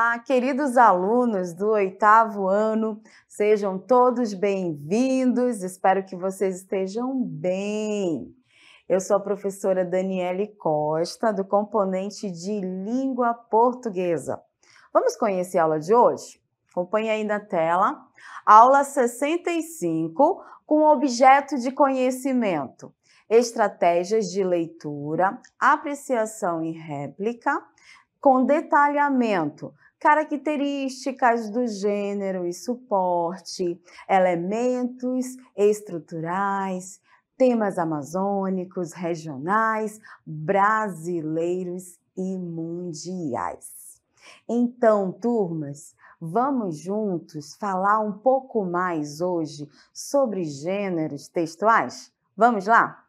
Olá, queridos alunos do oitavo ano, sejam todos bem-vindos, espero que vocês estejam bem. Eu sou a professora Daniele Costa, do componente de Língua Portuguesa. Vamos conhecer a aula de hoje? Acompanhe aí na tela. Aula 65, com objeto de conhecimento estratégias de leitura, apreciação e réplica, com detalhamento características do gênero e suporte, elementos estruturais, temas amazônicos, regionais, brasileiros e mundiais. Então, turmas, vamos juntos falar um pouco mais hoje sobre gêneros textuais? Vamos lá?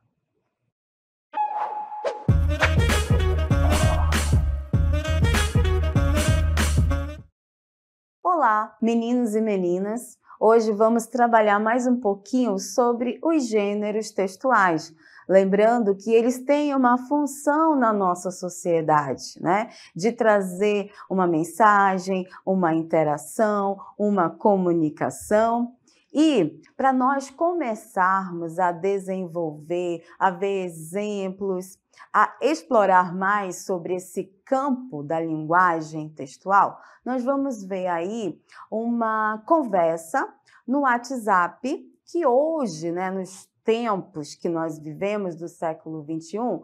Olá, meninos e meninas! Hoje vamos trabalhar mais um pouquinho sobre os gêneros textuais. Lembrando que eles têm uma função na nossa sociedade, né? De trazer uma mensagem, uma interação, uma comunicação. E para nós começarmos a desenvolver, a ver exemplos, a explorar mais sobre esse campo da linguagem textual, nós vamos ver aí uma conversa no WhatsApp que hoje, né, nos tempos que nós vivemos do século 21,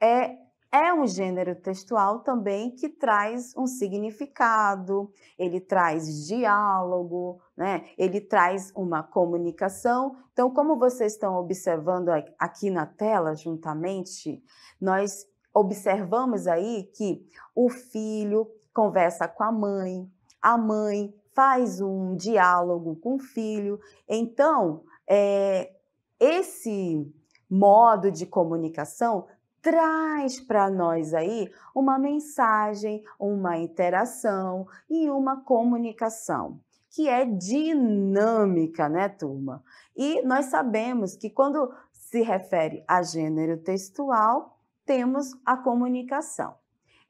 é é um gênero textual também que traz um significado, ele traz diálogo, né? ele traz uma comunicação. Então, como vocês estão observando aqui na tela, juntamente, nós observamos aí que o filho conversa com a mãe, a mãe faz um diálogo com o filho. Então, é, esse modo de comunicação traz para nós aí uma mensagem, uma interação e uma comunicação que é dinâmica, né, turma? E nós sabemos que quando se refere a gênero textual, temos a comunicação.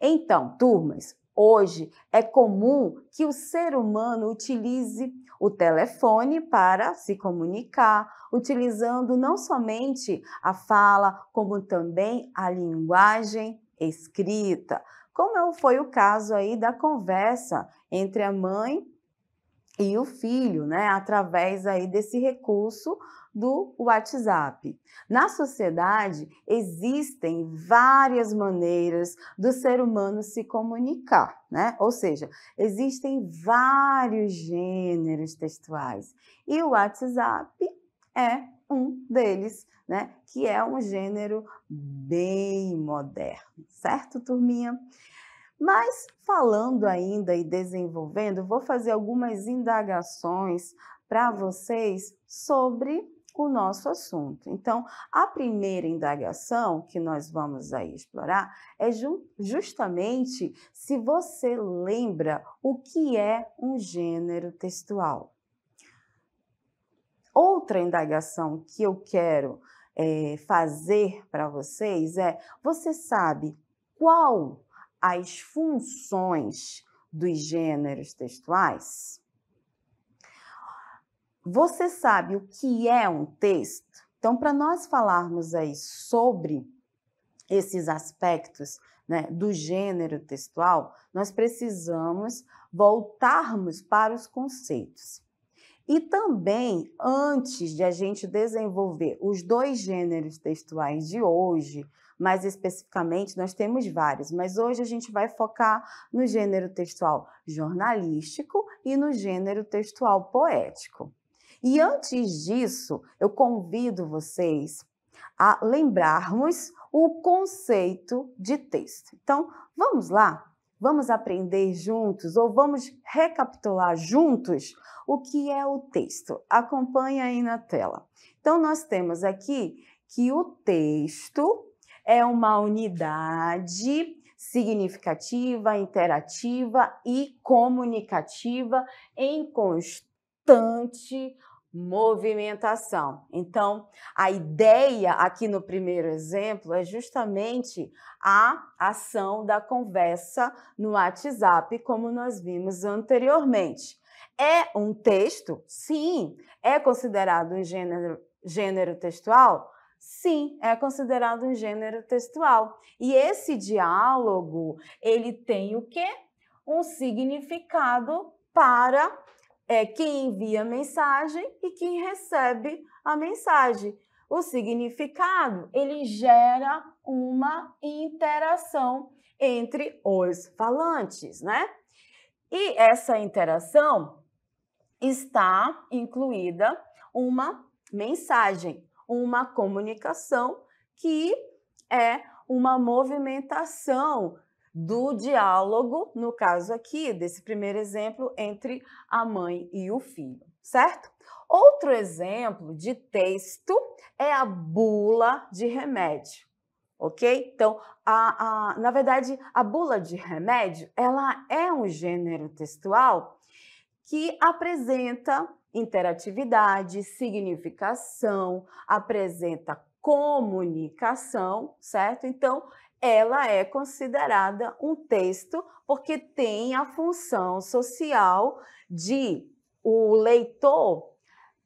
Então, turmas, hoje é comum que o ser humano utilize o telefone para se comunicar, utilizando não somente a fala, como também a linguagem escrita, como foi o caso aí da conversa entre a mãe e o filho, né? Através aí desse recurso do WhatsApp. Na sociedade, existem várias maneiras do ser humano se comunicar, né? Ou seja, existem vários gêneros textuais e o WhatsApp é um deles, né? Que é um gênero bem moderno, certo, turminha? Mas falando ainda e desenvolvendo, vou fazer algumas indagações para vocês sobre o nosso assunto. Então, a primeira indagação que nós vamos aí explorar é justamente se você lembra o que é um gênero textual. Outra indagação que eu quero é, fazer para vocês é: você sabe qual as funções dos gêneros textuais? Você sabe o que é um texto? Então, para nós falarmos aí sobre esses aspectos né, do gênero textual, nós precisamos voltarmos para os conceitos. E também, antes de a gente desenvolver os dois gêneros textuais de hoje, mais especificamente, nós temos vários, mas hoje a gente vai focar no gênero textual jornalístico e no gênero textual poético. E antes disso, eu convido vocês a lembrarmos o conceito de texto. Então, vamos lá? Vamos aprender juntos ou vamos recapitular juntos o que é o texto. Acompanha aí na tela. Então, nós temos aqui que o texto é uma unidade significativa, interativa e comunicativa em constante movimentação. Então, a ideia aqui no primeiro exemplo é justamente a ação da conversa no WhatsApp, como nós vimos anteriormente. É um texto? Sim. É considerado um gênero, gênero textual? Sim, é considerado um gênero textual. E esse diálogo, ele tem o quê? Um significado para é quem envia a mensagem e quem recebe a mensagem. O significado, ele gera uma interação entre os falantes, né? E essa interação está incluída uma mensagem, uma comunicação que é uma movimentação do diálogo, no caso aqui, desse primeiro exemplo, entre a mãe e o filho, certo? Outro exemplo de texto é a bula de remédio, ok? Então, a, a, na verdade, a bula de remédio, ela é um gênero textual que apresenta interatividade, significação, apresenta comunicação, certo? Então, ela é considerada um texto porque tem a função social de o leitor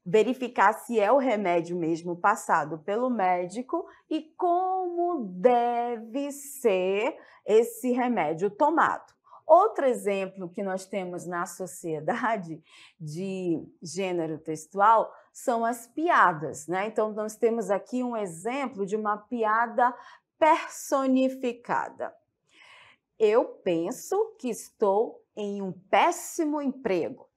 verificar se é o remédio mesmo passado pelo médico e como deve ser esse remédio tomado. Outro exemplo que nós temos na sociedade de gênero textual são as piadas, né? Então nós temos aqui um exemplo de uma piada personificada. Eu penso que estou em um péssimo emprego.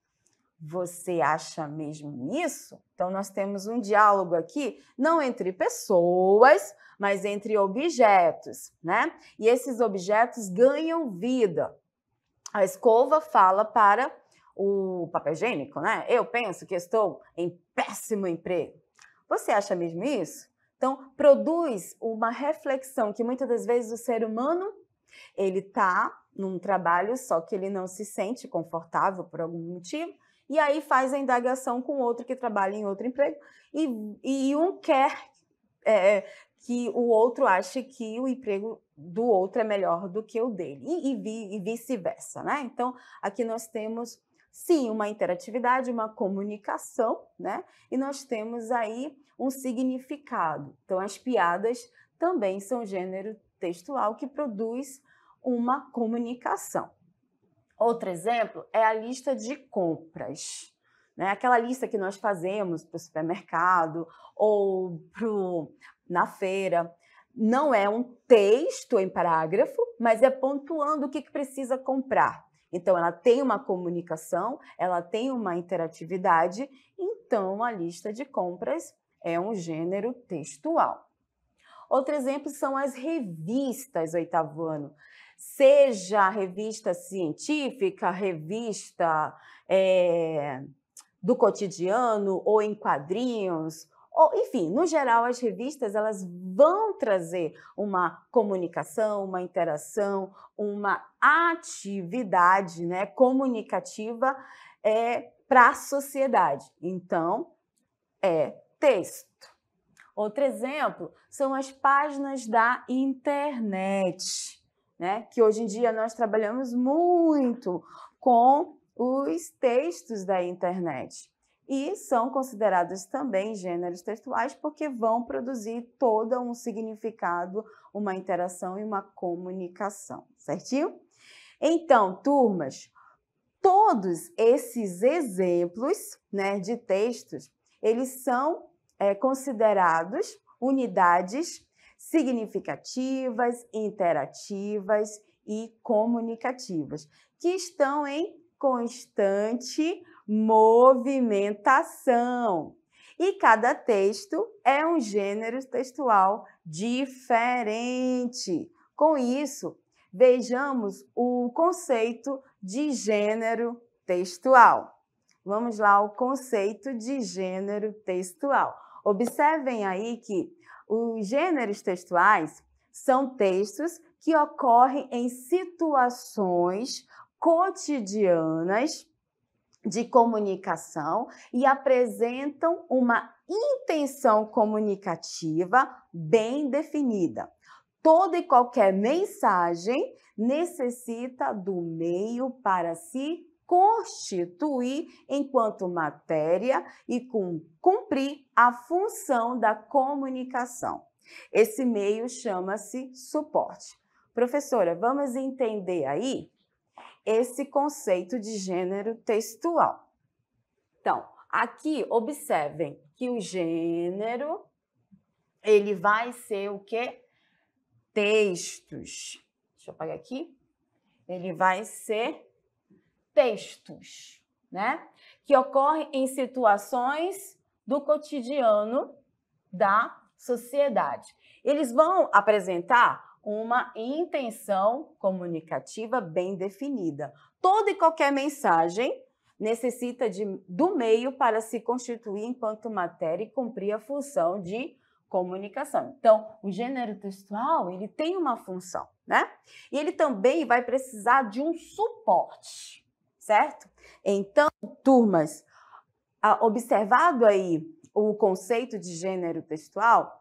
Você acha mesmo isso? Então, nós temos um diálogo aqui, não entre pessoas, mas entre objetos, né? E esses objetos ganham vida. A escova fala para o papel higiênico, né? Eu penso que estou em péssimo emprego. Você acha mesmo isso? Então, produz uma reflexão que muitas das vezes o ser humano ele está num trabalho, só que ele não se sente confortável por algum motivo, e aí faz a indagação com outro que trabalha em outro emprego, e, e um quer é, que o outro ache que o emprego do outro é melhor do que o dele, e, e, e vice-versa, né? Então, aqui nós temos, sim, uma interatividade, uma comunicação, né? E nós temos aí um significado. Então, as piadas também são gênero textual que produz uma comunicação. Outro exemplo é a lista de compras. Né? Aquela lista que nós fazemos para o supermercado ou pro, na feira. Não é um texto em parágrafo, mas é pontuando o que, que precisa comprar. Então, ela tem uma comunicação, ela tem uma interatividade. Então, a lista de compras é um gênero textual. Outro exemplo são as revistas oitavo ano. Seja revista científica, revista é, do cotidiano ou em quadrinhos, ou, enfim, no geral as revistas elas vão trazer uma comunicação, uma interação, uma atividade, né, comunicativa é, eh, para a sociedade. Então, é texto. Outro exemplo são as páginas da internet, né? que hoje em dia nós trabalhamos muito com os textos da internet. E são considerados também gêneros textuais porque vão produzir todo um significado, uma interação e uma comunicação, certinho? Então, turmas, todos esses exemplos né, de textos, eles são é, considerados unidades significativas, interativas e comunicativas, que estão em constante movimentação. E cada texto é um gênero textual diferente. Com isso, vejamos o conceito de gênero textual. Vamos lá, o conceito de gênero textual. Observem aí que os gêneros textuais são textos que ocorrem em situações cotidianas de comunicação e apresentam uma intenção comunicativa bem definida. Toda e qualquer mensagem necessita do meio para se constituir enquanto matéria e cumprir a função da comunicação. Esse meio chama-se suporte. Professora, vamos entender aí esse conceito de gênero textual. Então, aqui observem que o gênero ele vai ser o que? Textos. Deixa eu apagar aqui. Ele vai ser textos, né? Que ocorrem em situações do cotidiano da sociedade. Eles vão apresentar uma intenção comunicativa bem definida. Toda e qualquer mensagem necessita de, do meio para se constituir enquanto matéria e cumprir a função de comunicação. Então, o gênero textual, ele tem uma função, né? E ele também vai precisar de um suporte certo? Então, turmas, observado aí o conceito de gênero textual,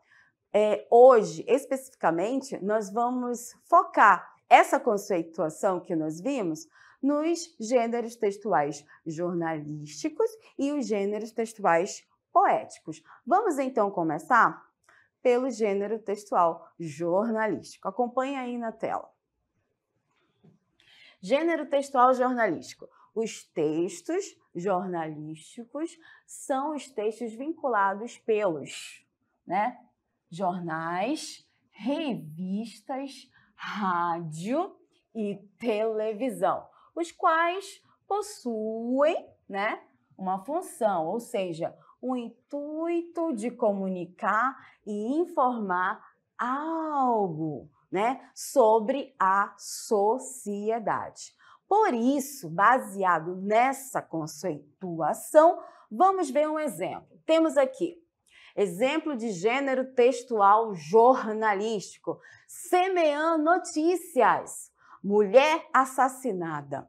é, hoje, especificamente, nós vamos focar essa conceituação que nós vimos nos gêneros textuais jornalísticos e os gêneros textuais poéticos. Vamos então começar pelo gênero textual jornalístico. Acompanhe aí na tela. Gênero textual jornalístico. Os textos jornalísticos são os textos vinculados pelos né? jornais, revistas, rádio e televisão, os quais possuem né, uma função, ou seja, o intuito de comunicar e informar algo né, sobre a sociedade. Por isso, baseado nessa conceituação, vamos ver um exemplo. Temos aqui exemplo de gênero textual jornalístico, semeando notícias, mulher assassinada.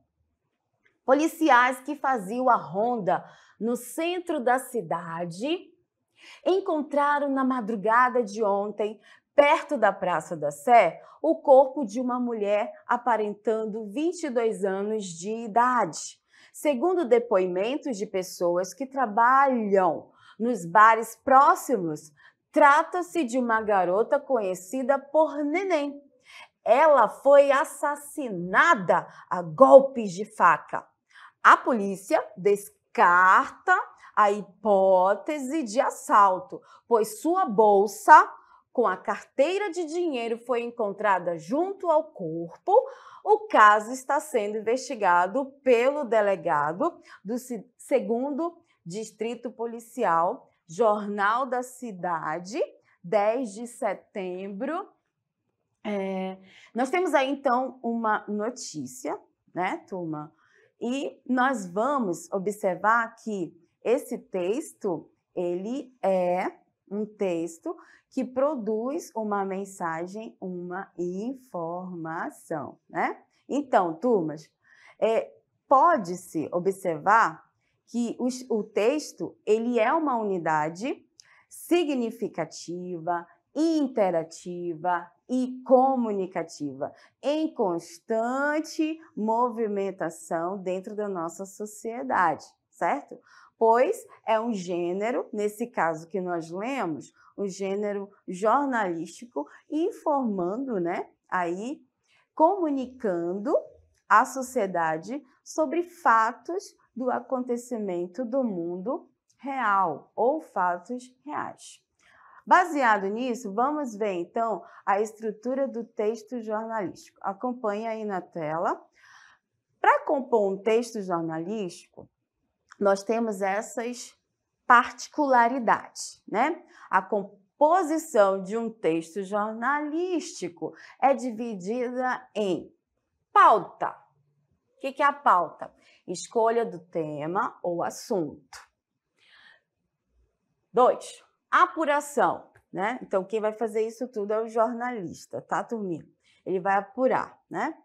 Policiais que faziam a ronda no centro da cidade encontraram na madrugada de ontem perto da Praça da Sé, o corpo de uma mulher aparentando 22 anos de idade. Segundo depoimentos de pessoas que trabalham nos bares próximos, trata-se de uma garota conhecida por Neném. Ela foi assassinada a golpes de faca. A polícia descarta a hipótese de assalto, pois sua bolsa com a carteira de dinheiro foi encontrada junto ao corpo, o caso está sendo investigado pelo delegado do segundo distrito policial, Jornal da Cidade, 10 de setembro. É, nós temos aí então uma notícia, né, turma? E nós vamos observar que esse texto ele é um texto que produz uma mensagem, uma informação, né? Então, turmas, é, pode-se observar que o texto ele é uma unidade significativa, interativa e comunicativa, em constante movimentação dentro da nossa sociedade, certo? pois é um gênero, nesse caso que nós lemos, um gênero jornalístico, informando, né, aí, comunicando à sociedade sobre fatos do acontecimento do mundo real ou fatos reais. Baseado nisso, vamos ver então a estrutura do texto jornalístico. Acompanhe aí na tela. Para compor um texto jornalístico, nós temos essas particularidades, né? A composição de um texto jornalístico é dividida em pauta. O que é a pauta? Escolha do tema ou assunto. Dois, apuração, né? Então, quem vai fazer isso tudo é o jornalista, tá, turminha? Ele vai apurar, né?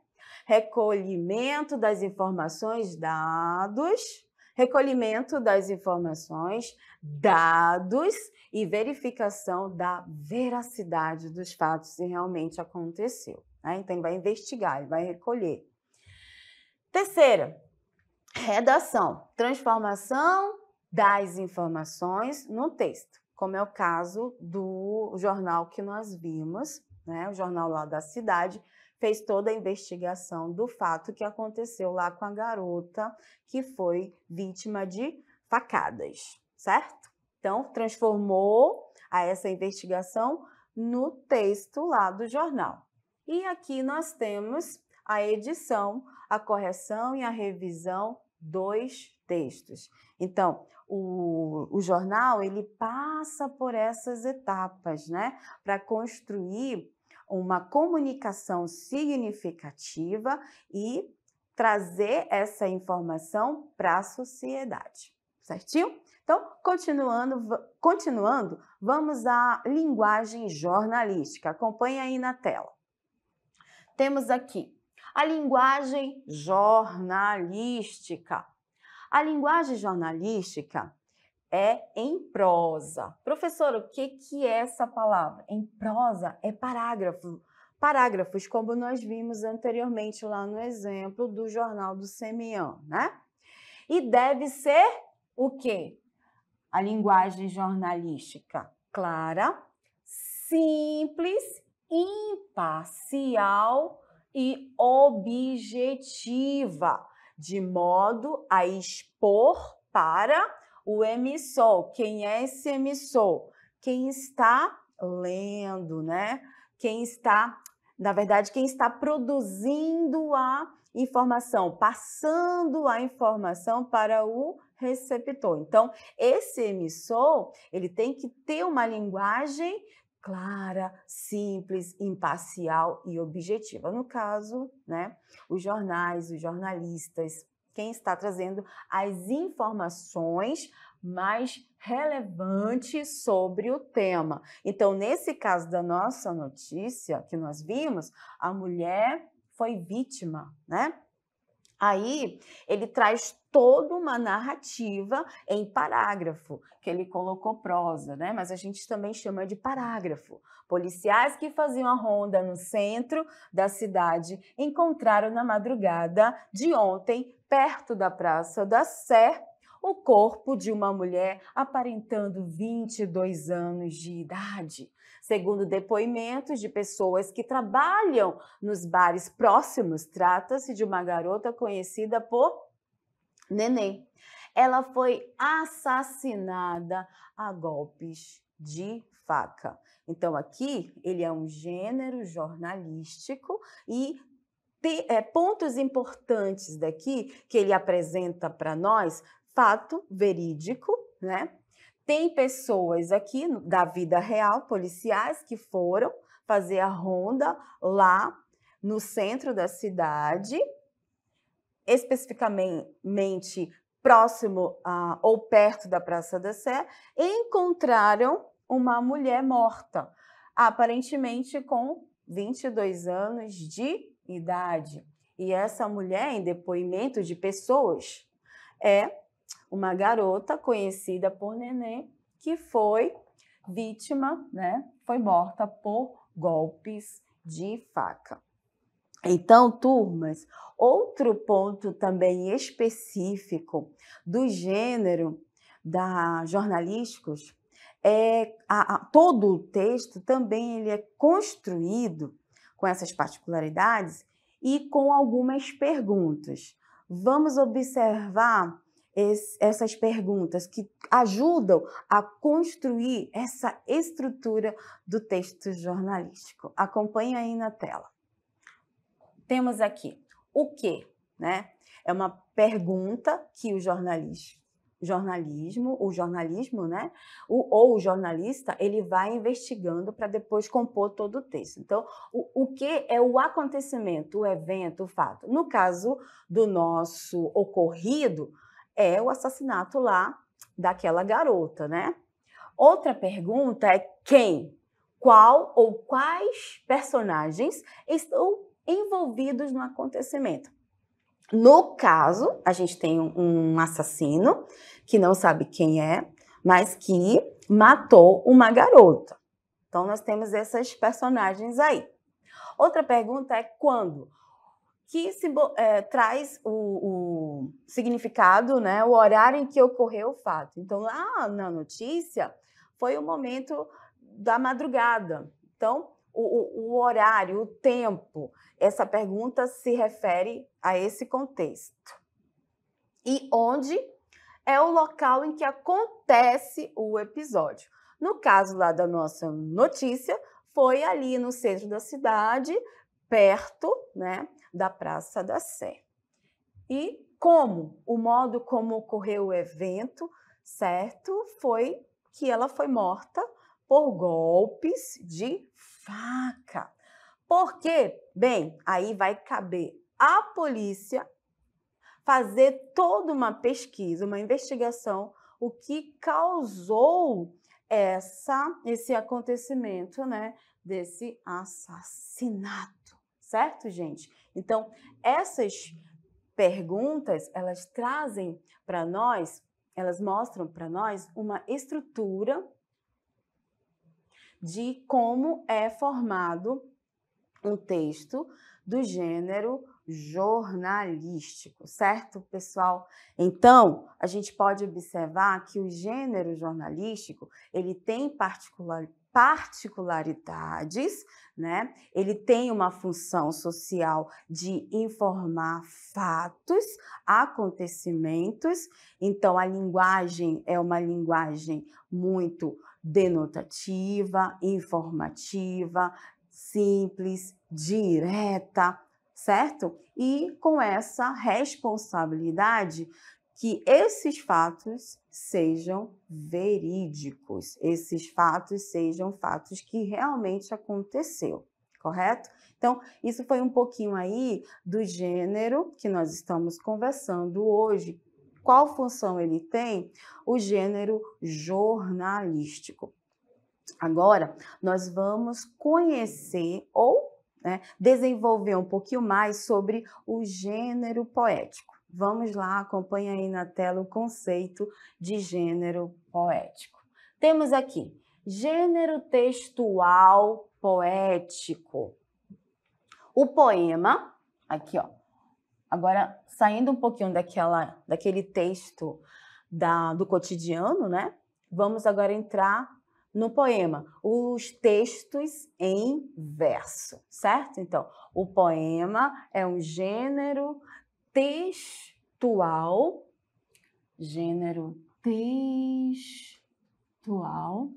Recolhimento das informações, dados recolhimento das informações, dados e verificação da veracidade dos fatos se realmente aconteceu. Né? Então, ele vai investigar, ele vai recolher. Terceira, redação, transformação das informações no texto, como é o caso do jornal que nós vimos, né? o jornal lá da cidade, fez toda a investigação do fato que aconteceu lá com a garota que foi vítima de facadas, certo? Então, transformou a essa investigação no texto lá do jornal. E aqui nós temos a edição, a correção e a revisão dos textos. Então, o, o jornal ele passa por essas etapas, né, para construir uma comunicação significativa e trazer essa informação para a sociedade, certinho? Então, continuando, continuando, vamos à linguagem jornalística. Acompanhe aí na tela. Temos aqui a linguagem jornalística. A linguagem jornalística é em prosa. Professor, o que, que é essa palavra? Em prosa é parágrafo. Parágrafos, como nós vimos anteriormente lá no exemplo do Jornal do Semião, né? E deve ser o quê? A linguagem jornalística clara, simples, imparcial e objetiva, de modo a expor para o emissor, quem é esse emissor? Quem está lendo, né? Quem está, na verdade, quem está produzindo a informação, passando a informação para o receptor. Então, esse emissor, ele tem que ter uma linguagem clara, simples, imparcial e objetiva. No caso, né, os jornais, os jornalistas, quem está trazendo as informações mais relevantes sobre o tema. Então, nesse caso da nossa notícia que nós vimos, a mulher foi vítima, né? Aí ele traz toda uma narrativa em parágrafo, que ele colocou prosa, né? Mas a gente também chama de parágrafo. Policiais que faziam a ronda no centro da cidade encontraram na madrugada de ontem perto da Praça da Sé, o corpo de uma mulher aparentando 22 anos de idade. Segundo depoimentos de pessoas que trabalham nos bares próximos, trata-se de uma garota conhecida por Neném. Ela foi assassinada a golpes de faca. Então, aqui ele é um gênero jornalístico e é, pontos importantes daqui que ele apresenta para nós, fato verídico, né? Tem pessoas aqui da vida real, policiais, que foram fazer a ronda lá no centro da cidade, especificamente próximo ah, ou perto da Praça da Sé, encontraram uma mulher morta, aparentemente com 22 anos de idade. E essa mulher, em depoimento de pessoas, é uma garota conhecida por Nenê que foi vítima, né? Foi morta por golpes de faca. Então, turmas, outro ponto também específico do gênero da jornalísticos é a, a, todo o texto também ele é construído com essas particularidades e com algumas perguntas. Vamos observar esse, essas perguntas que ajudam a construir essa estrutura do texto jornalístico. Acompanhe aí na tela. Temos aqui o que, né? É uma pergunta que o jornalista jornalismo, o jornalismo, né? O, ou o jornalista, ele vai investigando para depois compor todo o texto. Então, o, o que é o acontecimento, o evento, o fato? No caso do nosso ocorrido, é o assassinato lá daquela garota, né? Outra pergunta é quem, qual ou quais personagens estão envolvidos no acontecimento. No caso, a gente tem um assassino que não sabe quem é, mas que matou uma garota. Então, nós temos essas personagens aí. Outra pergunta é quando? Que é, traz o, o, significado, né, o horário em que ocorreu o fato. Então, lá na notícia, foi o momento da madrugada. Então, o, o, horário, o tempo? Essa pergunta se refere a esse contexto. E onde é o local em que acontece o episódio? No caso lá da nossa notícia, foi ali no centro da cidade, perto né, da Praça da Sé. E como? O modo como ocorreu o evento, certo? Foi que ela foi morta por golpes de faca. Porque, bem, aí vai caber à polícia fazer toda uma pesquisa, uma investigação, o que causou essa esse acontecimento, né, desse assassinato, certo, gente? Então, essas perguntas, elas trazem para nós, elas mostram para nós uma estrutura de como é formado um texto do gênero jornalístico, certo, pessoal? Então, a gente pode observar que o gênero jornalístico, ele tem particular, particularidades, né? Ele tem uma função social de informar fatos, acontecimentos. Então a linguagem é uma linguagem muito denotativa, informativa, simples, direta, certo? E com essa responsabilidade que esses fatos sejam verídicos, esses fatos sejam fatos que realmente aconteceu, correto? Então, isso foi um pouquinho aí do gênero que nós estamos conversando hoje, qual função ele tem? O gênero jornalístico. Agora, nós vamos conhecer ou né, desenvolver um pouquinho mais sobre o gênero poético. Vamos lá, acompanha aí na tela o conceito de gênero poético. Temos aqui gênero textual poético. O poema, aqui ó, Agora, saindo um pouquinho daquela, daquele texto da, do cotidiano, né? Vamos agora entrar no poema, os textos em verso, certo? Então, o poema é um gênero textual, gênero textual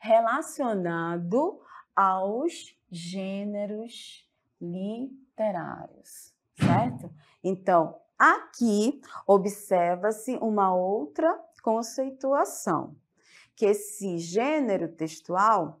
relacionado aos gêneros literários certo? Então, aqui observa-se uma outra conceituação, que esse gênero textual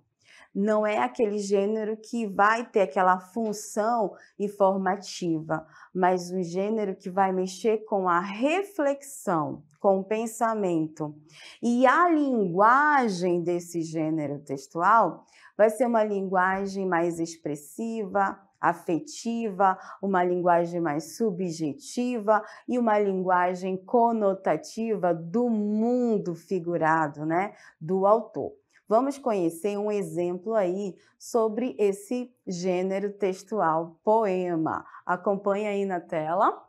não é aquele gênero que vai ter aquela função informativa, mas um gênero que vai mexer com a reflexão, com o pensamento. E a linguagem desse gênero textual vai ser uma linguagem mais expressiva, afetiva, uma linguagem mais subjetiva e uma linguagem conotativa do mundo figurado, né, do autor. Vamos conhecer um exemplo aí sobre esse gênero textual poema. Acompanha aí na tela.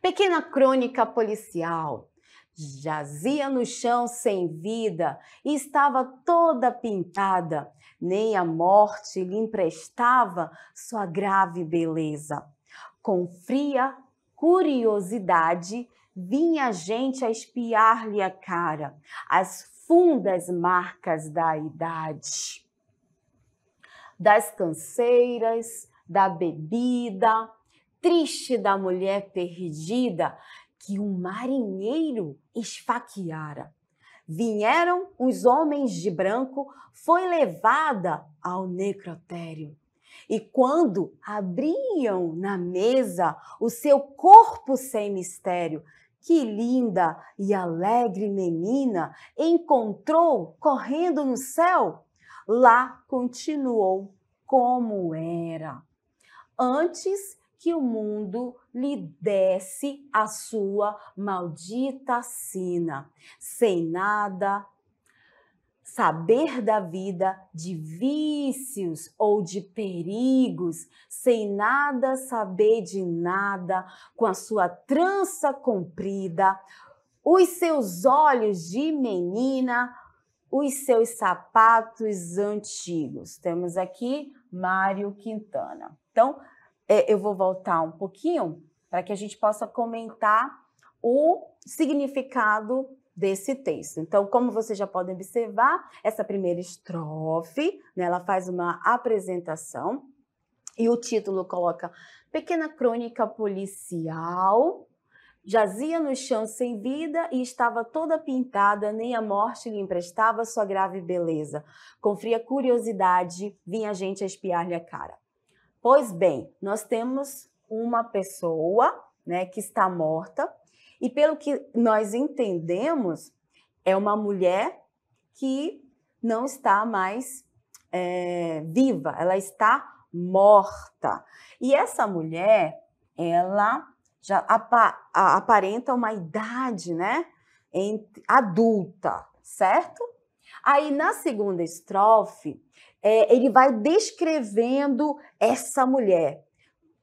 Pequena crônica policial. Jazia no chão sem vida e estava toda pintada nem a morte lhe emprestava sua grave beleza. Com fria curiosidade, vinha a gente a espiar-lhe a cara, as fundas marcas da idade, das canseiras, da bebida, triste da mulher perdida que um marinheiro esfaqueara. Vieram os homens de branco, foi levada ao necrotério. E quando abriam na mesa o seu corpo sem mistério, que linda e alegre menina encontrou correndo no céu? Lá continuou como era. Antes que o mundo lhe desse a sua maldita sina, sem nada saber da vida de vícios ou de perigos, sem nada saber de nada, com a sua trança comprida, os seus olhos de menina, os seus sapatos antigos. Temos aqui Mário Quintana. Então, é, eu vou voltar um pouquinho para que a gente possa comentar o significado desse texto. Então, como vocês já podem observar, essa primeira estrofe, né, ela faz uma apresentação e o título coloca Pequena Crônica Policial. Jazia no chão sem vida e estava toda pintada, nem a morte lhe emprestava sua grave beleza. Com fria curiosidade, vinha a gente a espiar-lhe a cara. Pois bem, nós temos uma pessoa né, que está morta, e pelo que nós entendemos, é uma mulher que não está mais é, viva, ela está morta. E essa mulher, ela já apa aparenta uma idade, né? Adulta, certo? Aí na segunda estrofe é, ele vai descrevendo essa mulher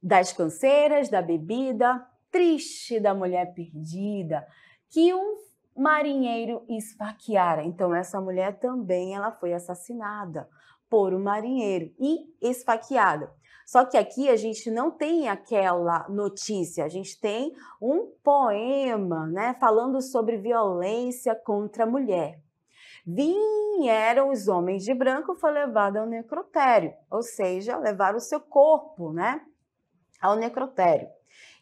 das canseiras, da bebida, triste da mulher perdida, que um marinheiro esfaqueara. Então essa mulher também ela foi assassinada por um marinheiro e esfaqueada. Só que aqui a gente não tem aquela notícia, a gente tem um poema, né, falando sobre violência contra a mulher vieram os homens de branco, foi levado ao necrotério, ou seja, levaram o seu corpo, né, ao necrotério.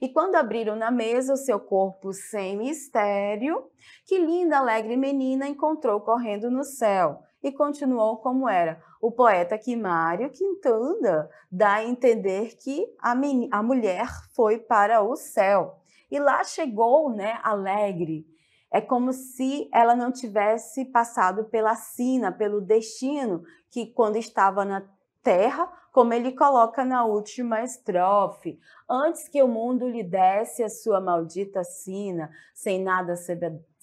E quando abriram na mesa o seu corpo sem mistério, que linda, alegre menina encontrou correndo no céu. E continuou como era. O poeta Quimário Quintana dá a entender que a, a mulher foi para o céu. E lá chegou, né, alegre, é como se ela não tivesse passado pela sina, pelo destino, que quando estava na terra, como ele coloca na última estrofe, antes que o mundo lhe desse a sua maldita sina, sem nada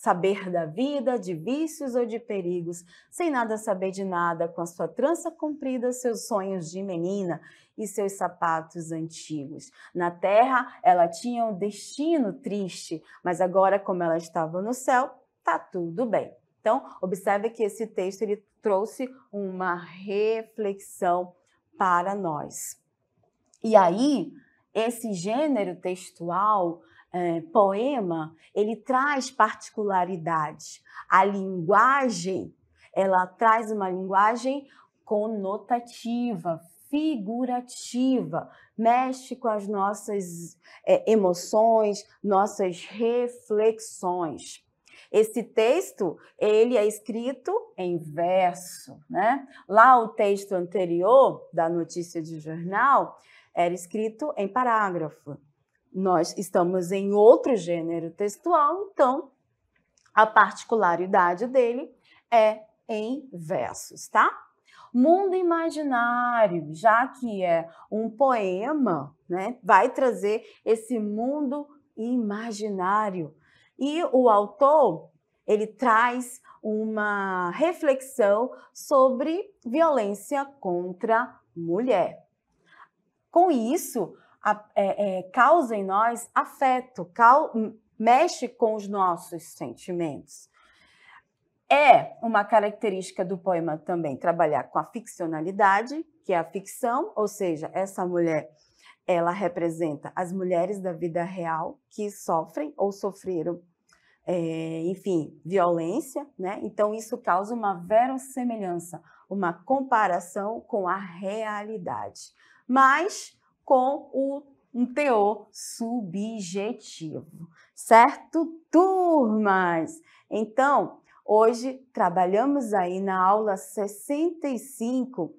saber da vida, de vícios ou de perigos, sem nada saber de nada, com a sua trança comprida, seus sonhos de menina e seus sapatos antigos. Na terra, ela tinha um destino triste, mas agora, como ela estava no céu, tá tudo bem. Então, observe que esse texto ele trouxe uma reflexão para nós. E aí, esse gênero textual é, poema, ele traz particularidades. A linguagem, ela traz uma linguagem conotativa, figurativa, mexe com as nossas é, emoções, nossas reflexões. Esse texto, ele é escrito em verso, né? Lá o texto anterior da notícia de jornal era escrito em parágrafo nós estamos em outro gênero textual, então a particularidade dele é em versos, tá? Mundo Imaginário, já que é um poema, né, vai trazer esse mundo imaginário. E o autor, ele traz uma reflexão sobre violência contra mulher. Com isso, a, é, é, causa em nós afeto, cal, mexe com os nossos sentimentos. É uma característica do poema também trabalhar com a ficcionalidade, que é a ficção, ou seja, essa mulher ela representa as mulheres da vida real que sofrem ou sofreram, é, enfim, violência, né? Então isso causa uma verossemelhança, uma comparação com a realidade. Mas com o um teor subjetivo, certo, turmas? Então, hoje trabalhamos aí na aula 65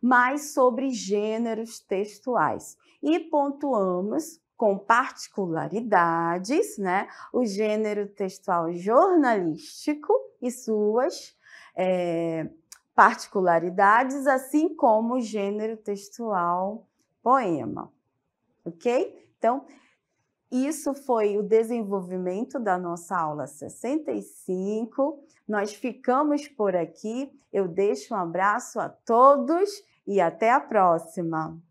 mais sobre gêneros textuais e pontuamos com particularidades, né, o gênero textual jornalístico e suas é, particularidades, assim como o gênero textual poema, ok? Então, isso foi o desenvolvimento da nossa aula 65. Nós ficamos por aqui. Eu deixo um abraço a todos e até a próxima.